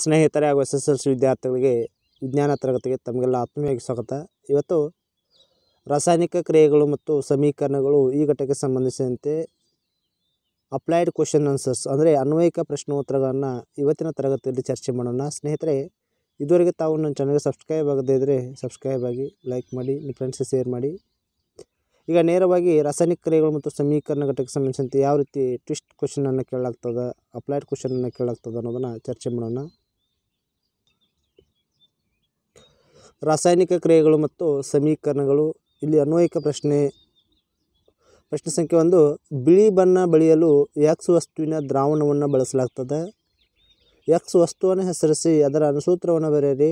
ಸ್ನೇಹಿತರೆ ಹಾಗೂ S S L C ವಿದ್ಯಾರ್ಥಿಗಳಿಗೆ ವಿಜ್ಞಾನ ತರಗತಿಗೆ ತಮಗೆಲ್ಲ ಆತ್ಮೀಯವಾಗಿ ಸ್ವಾಗತ ಇವತ್ತು ರಾಸಾಯನಿಕ ಕ್ರಿಯೆಗಳು ಮತ್ತು ಸಮೀಕರಣಗಳು ಈ ಘಟಕಕ್ಕೆ ಸಂಬಂಧಿಸಿದಂತೆ ಅಪ್ಲೈಡ್ ಕ್ವಶನ್ ಆನ್ಸರ್ಸ್ ಅಂದರೆ ಅನ್ವಯಿಕ ಪ್ರಶ್ನೋತ್ತರಗಳನ್ನು ಇವತ್ತಿನ ತರಗತಿಯಲ್ಲಿ ಚರ್ಚೆ ಮಾಡೋಣ ಸ್ನೇಹಿತರೆ ಇದುವರೆಗೆ ತಾವು ನನ್ನ ಚಾನಲ್ಗೆ ಸಬ್ಸ್ಕ್ರೈಬ್ ಆಗದೇ ಇದ್ದರೆ ಸಬ್ಸ್ಕ್ರೈಬ್ ಆಗಿ ಲೈಕ್ ಮಾಡಿ ನಿಮ್ಮ ಫ್ರೆಂಡ್ಸ್ಗೆ ಶೇರ್ ಮಾಡಿ ಈಗ ನೇರವಾಗಿ ರಾಸಾಯನಿಕ ಕ್ರಿಯೆಗಳು ಮತ್ತು ಸಮೀಕರಣ ಘಟಕಕ್ಕೆ ಸಂಬಂಧಿಸಿದಂತೆ ಯಾವ ರೀತಿ ಟ್ವಿಸ್ಟ್ ಕ್ವಶನನ್ನು ಕೇಳಲಾಗ್ತದೆ ಅಪ್ಲೈಡ್ ಕ್ವಶನನ್ನು ಕೇಳಲಾಗ್ತದೆ ಅನ್ನೋದನ್ನು ಚರ್ಚೆ ಮಾಡೋಣ ರಾಸಾಯನಿಕ ಕ್ರಿಯೆಗಳು ಮತ್ತು ಸಮೀಕರಣಗಳು ಇಲ್ಲಿ ಅನ್ವಯಿಕ ಪ್ರಶ್ನೆ ಪ್ರಶ್ನೆ ಸಂಖ್ಯೆ ಒಂದು ಬಿಳಿ ಬಣ್ಣ ಬಳಿಯಲು ಎಕ್ಸ್ ವಸ್ತುವಿನ ದ್ರಾವಣವನ್ನು ಬಳಸಲಾಗ್ತದೆ ಎಕ್ಸ್ ವಸ್ತುವನ್ನು ಹೆಸರಿಸಿ ಅದರ ಅನುಸೂತ್ರವನ್ನು ಬರೆಯಿರಿ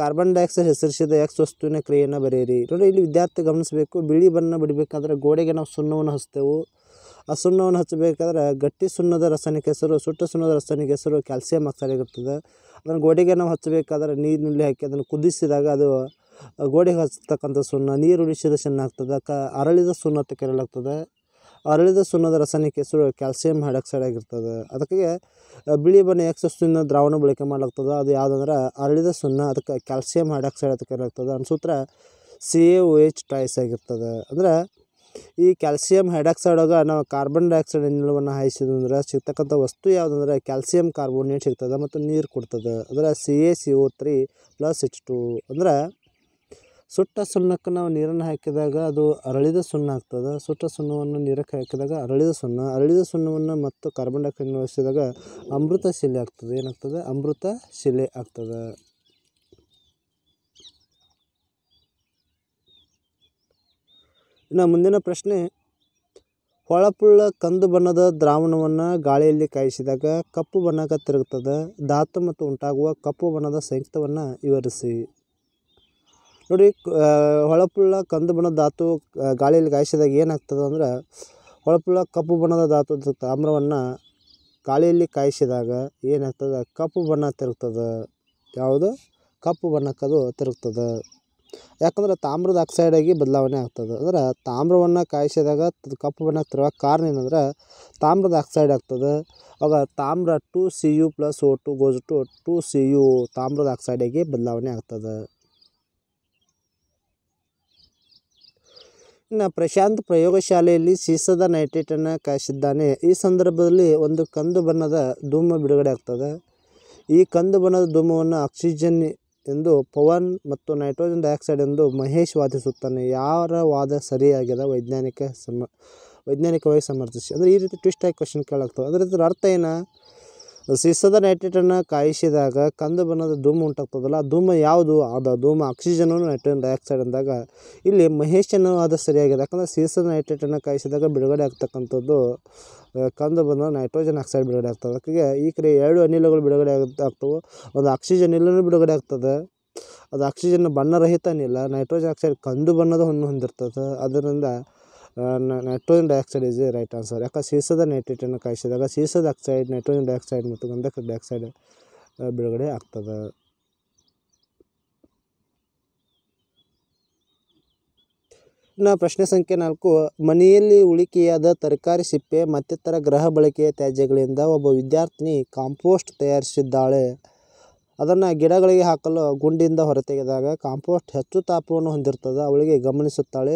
ಕಾರ್ಬನ್ ಡೈಆಕ್ಸೈಡ್ ಹೆಸರಿಸಿದ ಎಕ್ಸ್ ವಸ್ತುವಿನ ಕ್ರಿಯೆಯನ್ನು ಬರೆಯಿರಿ ನೋಡಿ ಇಲ್ಲಿ ವಿದ್ಯಾರ್ಥಿ ಗಮನಿಸಬೇಕು ಬಿಳಿ ಬಣ್ಣ ಬಿಡಬೇಕಾದ್ರೆ ಗೋಡೆಗೆ ನಾವು ಸುಣ್ಣವನ್ನು ಹಚ್ತೇವೆ ಆ ಸುಣ್ಣವನ್ನು ಹಚ್ಚಬೇಕಾದ್ರೆ ಗಟ್ಟಿ ಸುಣ್ಣದ ರಸಾಯನಿಕ ಹೆಸರು ಸುಟ್ಟ ಸುಣ್ಣದ ರಸಾಯನಿಕ ಹೆಸರು ಕ್ಯಾಲ್ಸಿಯಂ ಆಕ್ಸೈಡ್ ಅದನ್ನು ಗೋಡೆಗೆ ನಾವು ಹಚ್ಚಬೇಕಾದ್ರೆ ನೀರಿನಲ್ಲಿ ಹಾಕಿ ಅದನ್ನು ಕುದಿಸಿದಾಗ ಅದು ಗೋಡೆಗೆ ಹಚ್ಚತಕ್ಕಂಥ ಸುಣ್ಣ ನೀರು ಉಳಿಸಿದ ಸುಣ್ಣ ಆಗ್ತದೆ ಕ ಅರಳಿದ ಸುಣ್ಣ ಅಂತ ಅರಳಿದ ಸುಣ್ಣದ ರಸಾಯನಿಕ ಹೆಸರು ಕ್ಯಾಲ್ಸಿಯಂ ಹೈಡಾಕ್ಸೈಡ್ ಆಗಿರ್ತದೆ ಅದಕ್ಕೆ ಬಿಳಿ ಬಣ್ಣ ಸುಣ್ಣದ ದ್ರಾವಣ ಬಳಕೆ ಮಾಡಲಾಗ್ತದೆ ಅದು ಯಾವುದಂದ್ರೆ ಅರಳಿದ ಸುಣ್ಣ ಅದಕ್ಕೆ ಕ್ಯಾಲ್ಸಿಯಂ ಹೈಡಾಕ್ಸೈಡ್ ಅಂತ ಕರೆಯಲಾಗ್ತದೆ ಅನ್ಸೂತ್ರ ಸಿ ಎ ಓ ಎಚ್ ಟಾಯ್ಸ್ ಆಗಿರ್ತದೆ ಅಂದರೆ ಈ ಕ್ಯಾಲ್ಸಿಯಂ ಆಗ ನಾವು ಕಾರ್ಬನ್ ಡೈಆಕ್ಸೈಡ್ ಅನಿಲವನ್ನು ಹಾಯಿಸಿದಂದ್ರೆ ಸಿಗ್ತಕ್ಕಂಥ ವಸ್ತು ಯಾವುದಂದ್ರೆ ಕ್ಯಾಲ್ಸಿಯಂ ಕಾರ್ಬೋನೇಟ್ ಸಿಗ್ತದೆ ಮತ್ತು ನೀರು ಕೊಡ್ತದೆ ಅಂದರೆ C A C O three plus H two ಅಂದ್ರೆ ಸುಟ್ಟ ಸುಣ್ಣಕ್ಕೆ ನಾವು ನೀರನ್ನು ಹಾಕಿದಾಗ ಅದು ಅರಳಿದ ಸುಣ್ಣ ಆಗ್ತದೆ ಸುಟ್ಟ ಸುಣ್ಣವನ್ನು ನೀರಕ್ಕೆ ಹಾಕಿದಾಗ ಅರಳಿದ ಸುಣ್ಣ ಅರಳಿದ ಸುಣ್ಣವನ್ನು ಮತ್ತು ಕಾರ್ಬನ್ ಡೈಆಕ್ಸೈಡ್ ನಿವಾರಿಸಿದಾಗ ಅಮೃತ ಶಿಲೆ ಆಗ್ತದೆ ಏನಾಗ್ತದೆ ಅಮೃತ ಶಿಲೆ ಆಗ್ತದೆ ಇನ್ನು ಮುಂದಿನ ಪ್ರಶ್ನೆ ಹೊಳಪುಳ್ಳ ಕಂದು ಬಣ್ಣದ ದ್ರಾವಣವನ್ನು ಗಾಳಿಯಲ್ಲಿ ಕಾಯಿಸಿದಾಗ ಕಪ್ಪು ಬಣ್ಣಕ್ಕೆ ತಿರುಗ್ತದೆ ಧಾತು ಮತ್ತು ಉಂಟಾಗುವ ಕಪ್ಪು ಬಣ್ಣದ ಸಂಯುಕ್ತವನ್ನು ವಿವರಿಸಿ ನೋಡಿ ಹೊಳಪುಳ್ಳ ಕಂದು ಬಣ್ಣದ ಧಾತು ಗಾಳಿಯಲ್ಲಿ ಕಾಯಿಸಿದಾಗ ಏನಾಗ್ತದೆ ಅಂದ್ರೆ ಹೊಳಪುಳ್ಳ ಕಪ್ಪು ಬಣ್ಣದ ಧಾತು ತಾಮ್ರವನ್ನು ಗಾಳಿಯಲ್ಲಿ ಕಾಯಿಸಿದಾಗ ಏನಾಗ್ತದೆ ಕಪ್ಪು ಬಣ್ಣ ತಿರುಗ್ತದೆ ಯಾವುದು ಕಪ್ಪು ಬಣ್ಣಕ್ಕದು ತಿರುಗ್ತದೆ ಯಾಕಂದ್ರೆ ತಾಮ್ರದ ಆಕ್ಸೈಡಾಗಿ ಬದಲಾವಣೆ ಆಗ್ತದೆ ಅಂದ್ರೆ ತಾಮ್ರವನ್ನು ಕಾಯಿಸಿದಾಗ ಕಪ್ಪು ಬಣ್ಣಕ್ಕೆ ತರುವಾಗ ಕಾರಣ ಏನಂದ್ರೆ ತಾಮ್ರದ ಆಕ್ಸೈಡ್ ಆಗ್ತದೆ ಆಗ ತಾಮ್ರ two C U plus O two goes to two C U ತಾಮ್ರದ ಆಕ್ಸೈಡಾಗಿ ಬದಲಾವಣೆ ಆಗ್ತದೆ ಇನ್ನು ಪ್ರಶಾಂತ್ ಪ್ರಯೋಗಶಾಲೆಯಲ್ಲಿ ಸೀಸದ ನೈಟ್ರೇಟನ್ನು ಕಾಯಿಸಿದ್ದಾನೆ ಈ ಸಂದರ್ಭದಲ್ಲಿ ಒಂದು ಕಂದು ಬಣ್ಣದ ಧೂಮ ಬಿಡುಗಡೆ ಆಗ್ತದೆ ಈ ಕಂದು ಬಣ್ಣದ ಧೂಮವನ್ನು ಆಕ್ಸಿಜನ್ ಎಂದು ಪವನ್ ಮತ್ತು ನೈಟ್ರೋಜನ್ ಡೈಆಕ್ಸೈಡ್ ಎಂದು ಮಹೇಶ್ ವಾದಿಸುತ್ತಾನೆ ಯಾರ ವಾದ ಸರಿಯಾಗಿದೆ ವೈಜ್ಞಾನಿಕ ಸಮ ವೈಜ್ಞಾನಿಕವಾಗಿ ಸಮರ್ಥಿಸಿ ಅಂದರೆ ಈ ರೀತಿ ಟ್ವಿಸ್ಟ್ ಆಗಿ ಕ್ವಶನ್ ಕೇಳಾಗ್ತವೆ ಅದರ ಅರ್ಥ ಏನು ಸೀಸದ ನೈಟ್ರೇಟನ್ನು ಕಾಯಿಸಿದಾಗ ಕಂದು ಬಣ್ಣದ ಧೂಮ ಉಂಟಾಗ್ತದಲ್ಲ ಆ ಧೂಮ ಯಾವುದು ಅದು ಧೂಮ ಆಕ್ಸಿಜನು ನೈಟ್ರೋಜನ್ ಡೈಆಕ್ಸೈಡ್ ಅಂದಾಗ ಇಲ್ಲಿ ಮಹೇಶನು ಅದು ಸರಿಯಾಗಿದೆ ಯಾಕಂದರೆ ಸೀಸದ ನೈಟ್ರೇಟನ್ನು ಕಾಯಿಸಿದಾಗ ಬಿಡುಗಡೆ ಆಗ್ತಕ್ಕಂಥದ್ದು ಕಂದು ಬಂದ ನೈಟ್ರೋಜನ್ ಆಕ್ಸೈಡ್ ಬಿಡುಗಡೆ ಆಗ್ತದೆ ಅದಕ್ಕೆ ಈ ಕಡೆ ಎರಡು ಅನಿಲಗಳು ಬಿಡುಗಡೆ ಆಗ್ತವೆ ಒಂದು ಆಕ್ಸಿಜನ್ ಇಲ್ಲನೂ ಬಿಡುಗಡೆ ಆಗ್ತದೆ ಅದು ಆಕ್ಸಿಜನ್ ಬಣ್ಣರಹಿತ ಅನಿಲ ನೈಟ್ರೋಜನ್ ಆಕ್ಸೈಡ್ ಕಂದು ಬಣ್ಣದ ಹೊನ್ನು ಹೊಂದಿರ್ತದೆ ಅದರಿಂದ nitrogen dioxide is right answer ಯಾಕೆ ಸೀಸದ ನೈಟ್ರೇಟನ್ನು ಕಾಯಿಸಿದಾಗ ಸೀಸದ ಆಕ್ಸೈಡ್ ನೈಟ್ರೋಜನ್ ಡೈಆಕ್ಸೈಡ್ ಮತ್ತು ಗಂಧಕ ಡೈಆಕ್ಸೈಡ್ uh, ಬಿಡುಗಡೆ ಆಗ್ತದೆ ಇನ್ನು ಪ್ರಶ್ನೆ ಸಂಖ್ಯೆ ನಾಲ್ಕು ಮನೆಯಲ್ಲಿ ಉಳಿಕೆಯಾದ ತರಕಾರಿ ಸಿಪ್ಪೆ ಮತ್ತಿತರ ಗೃಹ ಬಳಕೆಯ ತ್ಯಾಜ್ಯಗಳಿಂದ ಒಬ್ಬ ವಿದ್ಯಾರ್ಥಿನಿ ಕಾಂಪೋಸ್ಟ್ ತಯಾರಿಸಿದ್ದಾಳೆ ಅದನ್ನು ಗಿಡಗಳಿಗೆ ಹಾಕಲು ಗುಂಡಿಯಿಂದ ಹೊರತೆಗೆದಾಗ ಕಾಂಪೋಸ್ಟ್ ಹೆಚ್ಚು ತಾಪವನ್ನು ಹೊಂದಿರ್ತದೆ ಅವಳಿಗೆ ಗಮನಿಸುತ್ತಾಳೆ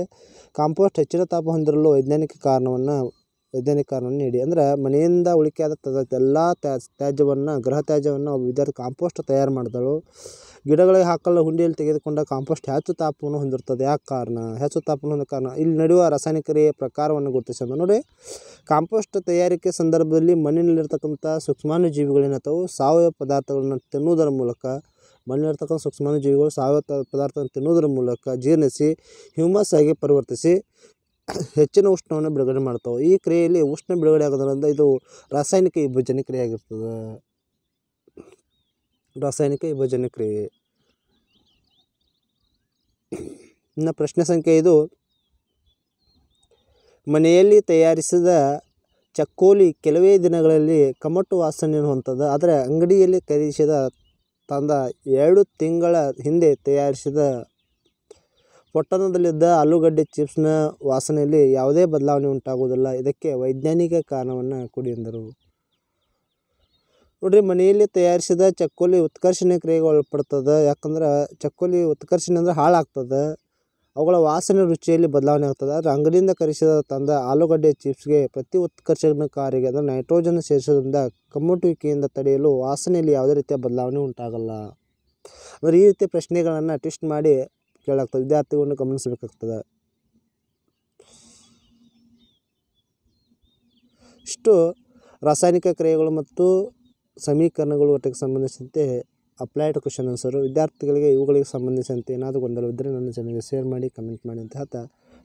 ಕಾಂಪೋಸ್ಟ್ ಹೆಚ್ಚಿನ ತಾಪ ಹೊಂದಿರಲು ವೈಜ್ಞಾನಿಕ ಕಾರಣವನ್ನು ವೈಜ್ಞಾನಿಕ ಕಾರಣವನ್ನು ನೀಡಿ ಅಂದ್ರೆ ಮನೆಯಿಂದ ಉಳಿಕೆಯಾದ ತ ಎಲ್ಲ ತ್ಯಾಜ್ಯವನ್ನು ಗೃಹ ತ್ಯಾಜ್ಯವನ್ನು ವಿದ್ಯಾರ್ಥಿ ಕಾಂಪೋಸ್ಟ್ ತಯಾರು ಮಾಡಿದಳು ಗಿಡಗಳಿಗೆ ಹಾಕಲ್ಲ ಹುಂಡಿಯಲ್ಲಿ ತೆಗೆದುಕೊಂಡ ಕಾಂಪೋಸ್ಟ್ ಹೆಚ್ಚು ತಾಪವನ್ನು ಹೊಂದಿರ್ತದೆ ಯಾಕೆ ಕಾರಣ ಹೆಚ್ಚು ತಾಪವನ್ನು ಹೊಂದ ಕಾರಣ ಇಲ್ಲಿ ನಡೆಯುವ ರಾಸಾಯನಿಕ ಕ್ರಿಯೆ ಪ್ರಕಾರವನ್ನು ಗುರುತಿಸೋಣ ನೋಡಿ ಕಾಂಪೋಸ್ಟ್ ತಯಾರಿಕೆ ಸಂದರ್ಭದಲ್ಲಿ ಮಣ್ಣಿನಲ್ಲಿರ್ತಕ್ಕಂಥ ಸೂಕ್ಷ್ಮಾಣು ಅಥವಾ ಸಾವಯವ ಪದಾರ್ಥಗಳನ್ನು ತಿನ್ನುವುದರ ಮೂಲಕ ಮಣ್ಣಿನಲ್ಲಿರ್ತಕ್ಕಂಥ ಸೂಕ್ಷ್ಮಾನು ಜೀವಿಗಳು ಸಾವಯವ ಪದಾರ್ಥವನ್ನು ತಿನ್ನುವುದರ ಮೂಲಕ ಜೀರ್ಣಿಸಿ ಹ್ಯೂಮಸ್ ಆಗಿ ಪರಿವರ್ತಿಸಿ ಹೆಚ್ಚಿನ ಉಷ್ಣವನ್ನು ಬಿಡುಗಡೆ ಮಾಡ್ತಾವೆ ಈ ಕ್ರಿಯೆಯಲ್ಲಿ ಉಷ್ಣ ಬಿಡುಗಡೆ ಆಗೋದರಿಂದ ಇದು ರಾಸಾಯನಿಕ ವಿಭಜನೆ ಕ್ರಿಯೆ ಆಗಿರ್ತದೆ ರಾಸಾಯನಿಕ ವಿಭಜನೆ ಕ್ರಿಯೆ ಇನ್ನು ಪ್ರಶ್ನೆ ಸಂಖ್ಯೆ ಇದು ಮನೆಯಲ್ಲಿ ತಯಾರಿಸಿದ ಚಕ್ಕೋಲಿ ಕೆಲವೇ ದಿನಗಳಲ್ಲಿ ಕಮಟು ವಾಸನೆಯನ್ನು ಹೊಂತದ ಆದರೆ ಅಂಗಡಿಯಲ್ಲಿ ಖರೀದಿಸಿದ ತಂದ ಎರಡು ತಿಂಗಳ ಹಿಂದೆ ತಯಾರಿಸಿದ ಪೊಟ್ಟಣದಲ್ಲಿದ್ದ ಆಲೂಗಡ್ಡೆ ಚಿಪ್ಸ್ನ ವಾಸನೆಯಲ್ಲಿ ಯಾವುದೇ ಬದಲಾವಣೆ ಉಂಟಾಗುವುದಿಲ್ಲ ಇದಕ್ಕೆ ವೈಜ್ಞಾನಿಕ ಕಾರಣವನ್ನು ಕೊಡಿ ಎಂದರು ನೋಡ್ರಿ ಮನೆಯಲ್ಲಿ ತಯಾರಿಸಿದ ಚಕ್ಕೋಲಿ ಉತ್ಕರ್ಷಣೆ ಕ್ರಿಯೆಗೆ ಒಳಪಡ್ತದೆ ಯಾಕಂದ್ರೆ ಚಕ್ಕೊಲಿ ಉತ್ಕರ್ಷಣೆ ಅಂದ್ರೆ ಹಾಳಾಗ್ತದೆ ಅವುಗಳ ವಾಸನೆ ರುಚಿಯಲ್ಲಿ ಬದಲಾವಣೆ ಆಗ್ತದೆ ಆದರೆ ಅಂಗಡಿಯಿಂದ ಕರೆಸಿದ ತಂದ ಆಲೂಗಡ್ಡೆ ಚಿಪ್ಸ್ಗೆ ಪ್ರತಿ ಉತ್ಕರ್ಷಣಕಾರಿಗೆ ಅಂದರೆ ನೈಟ್ರೋಜನ್ ಸೇರಿಸೋದ್ರಿಂದ ಕಮ್ಮಟುವಿಕೆಯಿಂದ ತಡೆಯಲು ವಾಸನೆಯಲ್ಲಿ ಯಾವುದೇ ರೀತಿಯ ಬದಲಾವಣೆ ಉಂಟಾಗಲ್ಲ ಅಂದರೆ ಈ ರೀತಿಯ ಪ್ರಶ್ನೆಗಳನ್ನು ಟೆಸ್ಟ್ ಮಾಡಿ ಕೇಳಾಗ್ತದೆ ವಿದ್ಯಾರ್ಥಿಗಳನ್ನು ಗಮನಿಸಬೇಕಾಗ್ತದೆ ಇಷ್ಟು ರಾಸಾಯನಿಕ ಕ್ರಿಯೆಗಳು ಮತ್ತು ಸಮೀಕರಣಗಳು ಒಟ್ಟಿಗೆ ಸಂಬಂಧಿಸಿದಂತೆ ಅಪ್ಲೈಡ್ ಕ್ವಶನ್ ಆನ್ಸರು ವಿದ್ಯಾರ್ಥಿಗಳಿಗೆ ಇವುಗಳಿಗೆ ಸಂಬಂಧಿಸಿದಂತೆ ಏನಾದರೂ ಗೊಂದಲವಿದ್ದರೆ ನನ್ನ ಚಾನಲ್ಗೆ ಶೇರ್ ಮಾಡಿ ಕಮೆಂಟ್ ಮಾಡಿ ಅಂತ ಹೇಳ್ತಾ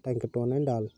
thank you to one and all